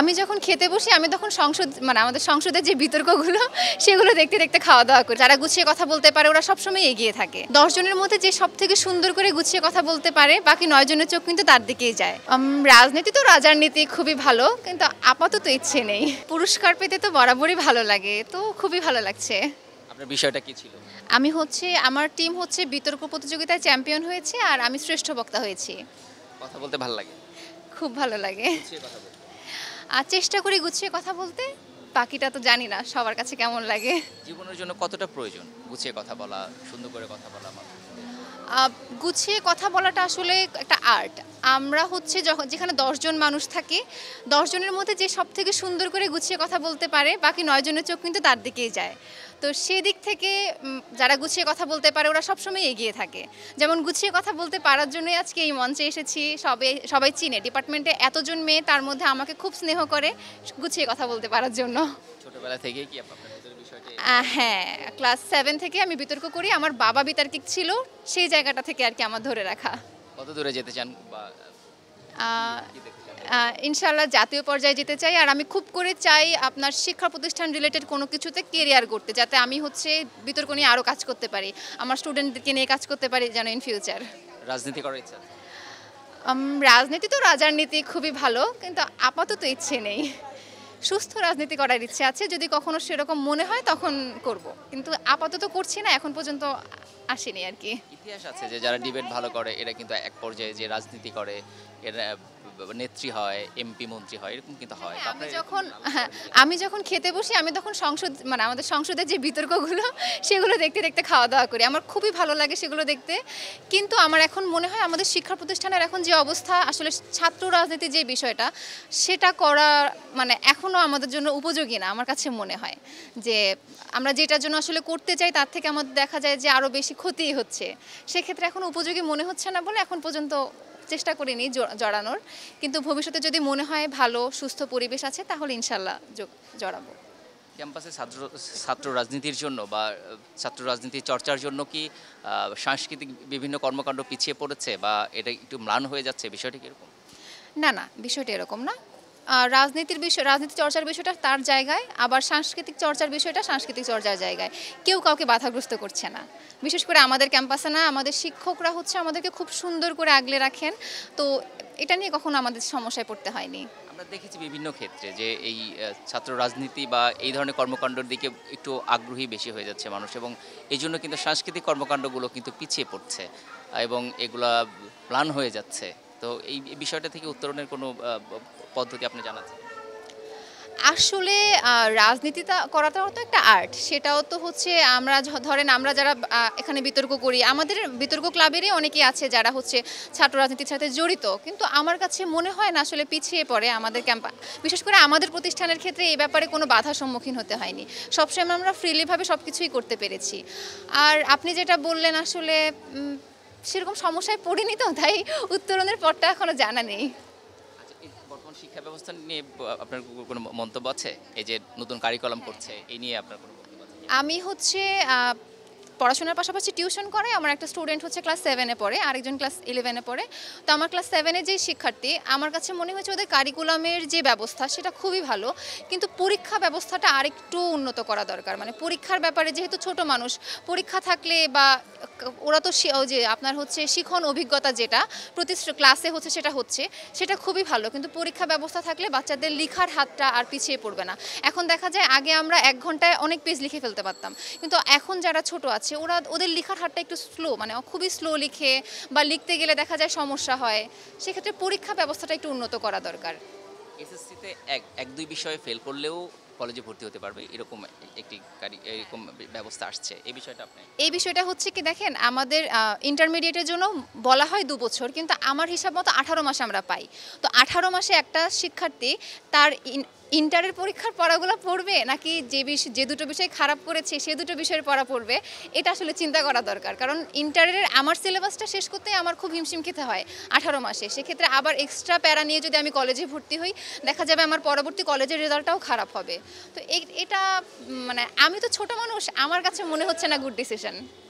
আমি যখন খেতে বসি আমি তখন সংসদ মানে আমাদের সংসদের যে বিতর্কগুলো সেগুলো দেখতে দেখতে খাওয়া দাওয়া করি যারা গুছিয়ে কথা বলতে পারে ওরা সবসময় এগিয়ে থাকে দশজনের মধ্যে যে সব থেকে সুন্দর করে গুছিয়ে কথা বলতে পারে বাকি নয়জনের চোখ কিন্তু তার দিকেই যায় রাজনীতি তো রাজার নীতি খুবই ভালো কিন্তু আপাতত ইচ্ছে নেই পুরস্কার পেতে তো বরাবরই ভালো লাগে তো খুবই ভালো লাগছে বিষয়টা কি ছিল আমি হচ্ছে আমার টিম হচ্ছে বিতর্ক প্রতিযোগিতায় চ্যাম্পিয়ন হয়েছে আর আমি শ্রেষ্ঠ বক্তা হয়েছি কথা বলতে ভালো লাগে খুব ভালো লাগে কথা আর চেষ্টা করি গুছিয়ে কথা বলতে পাখিটা তো জানি না সবার কাছে কেমন লাগে জীবনের জন্য কতটা প্রয়োজন গুছিয়ে কথা বলা সুন্দর করে কথা বলা গুছিয়ে কথা বলাটা আসলে একটা আর্ট আমরা হচ্ছে যখন যেখানে দশজন মানুষ থাকে দশজনের মধ্যে যে সব থেকে সুন্দর করে গুছিয়ে কথা বলতে পারে বাকি নয়জনের চোখ কিন্তু তার দিকেই যায় তো সেদিক থেকে যারা গুছিয়ে কথা বলতে পারে ওরা সবসময় এগিয়ে থাকে যেমন গুছিয়ে কথা বলতে পারার জন্যই আজকে এই মঞ্চে এসেছি সবে সবাই চিনে ডিপার্টমেন্টে এতজন মেয়ে তার মধ্যে আমাকে খুব স্নেহ করে গুছিয়ে কথা বলতে পারার জন্য ছোটবেলা থেকে কি হ্যাঁ ক্লাস সেভেন থেকে আমি বিতর্ক করি আমার বাবা বিতার্কিক ছিল সেই জায়গাটা থেকে আর কি আমার ধরে রাখা কত দূরে যেতে চান ইনশাল্লাহ জাতীয় পর্যায়ে যেতে চাই আর আমি খুব করে চাই আপনার শিক্ষা প্রতিষ্ঠান রিলেটেড কোনো কিছুতে কেরিয়ার করতে যাতে আমি হচ্ছে বিতর্ক নিয়ে আরও কাজ করতে পারি আমার স্টুডেন্টদেরকে নিয়ে কাজ করতে পারি যেন ইন ফিউচার রাজনীতি করার ইচ্ছা রাজনীতি তো রাজার নীতি খুবই ভালো কিন্তু আপাতত ইচ্ছে নেই সুস্থ রাজনীতি করার ইচ্ছে আছে যদি কখনো সেরকম মনে হয় তখন করব কিন্তু আপাতত করছি না এখন পর্যন্ত আসেনি আর কি ইতিহাস আছে যে যারা ডিবেট ভালো করে এরা কিন্তু এক পর্যায়ে যে রাজনীতি করে এরা নেত্রী হয় এমপি মন্ত্রী হয় এরকম কিন্তু হয় হ্যাঁ, আমি যখন আমি যখন খেতে বসি আমি তখন সংসদ মানে আমাদের সংসদের যে বিতর্কগুলো সেগুলো দেখতে দেখতে খাওয়া দাওয়া করি আমার খুবই ভালো লাগে সেগুলো দেখতে কিন্তু আমার এখন মনে হয় আমাদের শিক্ষা প্রতিষ্ঠানের এখন যে অবস্থা আসলে ছাত্র রাজনীতি যে বিষয়টা সেটা করা মানে এখন কখনো আমাদের জন্য উপযোগী না আমার কাছে মনে হয় যে আমরা যেটার জন্য আসলে করতে চাই তার থেকে আমাদের দেখা যায় যে আরও বেশি ক্ষতি হচ্ছে সেক্ষেত্রে এখন উপযোগী মনে হচ্ছে না বলে এখন পর্যন্ত চেষ্টা করিনি জড়ানোর কিন্তু ভবিষ্যতে যদি মনে হয় ভালো সুস্থ পরিবেশ আছে তাহলে ইনশাল্লাহ জড়াবো ক্যাম্পাসে ছাত্র ছাত্র রাজনীতির জন্য বা ছাত্র রাজনীতি চর্চার জন্য কি সাংস্কৃতিক বিভিন্ন কর্মকাণ্ড পিছিয়ে পড়েছে বা এটা একটু ম্লান হয়ে যাচ্ছে বিষয়টি কীরকম না না বিষয়টি এরকম না রাজনীতির বিষয় রাজনীতি চর্চার বিষয়টা তার জায়গায় আবার সাংস্কৃতিক চর্চার বিষয়টা সাংস্কৃতিক চর্চার জায়গায় কেউ কাউকে বাধাগ্রস্ত করছে না বিশেষ করে আমাদের ক্যাম্পাসে না আমাদের শিক্ষকরা হচ্ছে আমাদেরকে খুব সুন্দর করে আগলে রাখেন তো এটা নিয়ে কখনো আমাদের সমস্যায় পড়তে হয়নি আমরা দেখেছি বিভিন্ন ক্ষেত্রে যে এই ছাত্র রাজনীতি বা এই ধরনের কর্মকাণ্ডের দিকে একটু আগ্রহী বেশি হয়ে যাচ্ছে মানুষ এবং এই জন্য কিন্তু সাংস্কৃতিক কর্মকাণ্ডগুলো কিন্তু পিছিয়ে পড়ছে এবং এগুলা প্ল্যান হয়ে যাচ্ছে তো এই বিষয়টা থেকে উত্তরণের কোনো পদ্ধতি আপনি জানাচ্ছেন আসলে রাজনীতিটা করাটাও তো একটা আর্ট সেটাও তো হচ্ছে আমরা ধরেন আমরা যারা এখানে বিতর্ক করি আমাদের বিতর্ক ক্লাবেরই অনেকেই আছে যারা হচ্ছে ছাত্র রাজনীতির সাথে জড়িত কিন্তু আমার কাছে মনে হয় না আসলে পিছিয়ে পড়ে আমাদের ক্যাম্পা বিশেষ করে আমাদের প্রতিষ্ঠানের ক্ষেত্রে এই ব্যাপারে কোনো বাধা সম্মুখীন হতে হয়নি সবসময় আমরা ফ্রিলিভাবে সব কিছুই করতে পেরেছি আর আপনি যেটা বললেন আসলে সেরকম সমস্যায় পড়িনি তো তাই উত্তরণের পরটা এখনও জানা নেই আচ্ছা, বর্তমান শিক্ষা ব্যবস্থা হ্যাঁ। নিয়ে আপনার কোনো মন্তব্য আছে এই যে নতুন কারিকলাম করছে এই নিয়ে আপনার কোনো আমি হচ্ছে পড়াশোনার পাশাপাশি টিউশন করে আমার একটা স্টুডেন্ট হচ্ছে ক্লাস সেভেনে পড়ে আরেকজন ক্লাস ইলেভেনে পড়ে তো আমার ক্লাস সেভেনে যে শিক্ষার্থী আমার কাছে মনে হয়েছে ওদের কারিকুলামের যে ব্যবস্থা সেটা খুবই ভালো কিন্তু পরীক্ষা ব্যবস্থাটা আরেকটু উন্নত করা দরকার মানে পরীক্ষার ব্যাপারে যেহেতু ছোট মানুষ পরীক্ষা থাকলে বা ওরা তো যে আপনার হচ্ছে শিখন অভিজ্ঞতা যেটা প্রতি ক্লাসে হচ্ছে সেটা হচ্ছে সেটা খুবই ভালো কিন্তু পরীক্ষা ব্যবস্থা থাকলে বাচ্চাদের লিখার হাতটা আর পিছিয়ে পড়বে না এখন দেখা যায় আগে আমরা এক ঘন্টায় অনেক পেজ লিখে ফেলতে পারতাম কিন্তু এখন যারা ছোট আছে ওরা ওদের লিখার হাতটা একটু স্লো মানে খুবই স্লো লিখে বা লিখতে গেলে দেখা যায় সমস্যা হয় সেক্ষেত্রে পরীক্ষা ব্যবস্থাটা একটু উন্নত করা দরকার এসএসসিতে এক এক দুই বিষয়ে ফেল করলেও কলেজে ভর্তি হতে পারবে এরকম একটি এরকম ব্যবস্থা আসছে এই বিষয়টা আপনি এই বিষয়টা হচ্ছে কি দেখেন আমাদের ইন্টারমিডিয়েটের জন্য বলা হয় দু বছর কিন্তু আমার হিসাব মতো আঠারো মাসে আমরা পাই তো আঠারো মাসে একটা শিক্ষার্থী তার ইন্টারের পরীক্ষার পড়াগুলো পড়বে নাকি যে বিষয় যে দুটো বিষয় খারাপ করেছে সে দুটো বিষয়ের পড়া পড়বে এটা আসলে চিন্তা করা দরকার কারণ ইন্টারের আমার সিলেবাসটা শেষ করতে আমার খুব হিমশিম খেতে হয় আঠারো মাসে সেক্ষেত্রে আবার এক্সট্রা প্যারা নিয়ে যদি আমি কলেজে ভর্তি হই দেখা যাবে আমার পরবর্তী কলেজের রেজাল্টটাও খারাপ হবে তো এটা মানে আমি তো ছোট মানুষ আমার কাছে মনে হচ্ছে না গুড ডিসিশন